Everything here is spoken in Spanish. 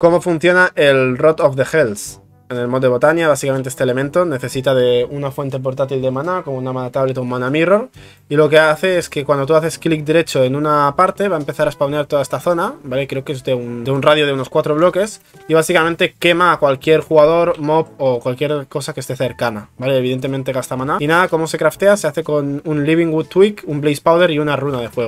cómo funciona el Rot of the Hells. En el mod de Botania, básicamente este elemento necesita de una fuente portátil de mana, como una mana tablet o un mana mirror. Y lo que hace es que cuando tú haces clic derecho en una parte, va a empezar a spawnear toda esta zona, ¿vale? Creo que es de un, radio de unos cuatro bloques. Y básicamente quema a cualquier jugador, mob o cualquier cosa que esté cercana, ¿vale? Evidentemente gasta mana. Y nada, ¿cómo se craftea? Se hace con un Living Wood Twig, un Blaze Powder y una runa de fuego.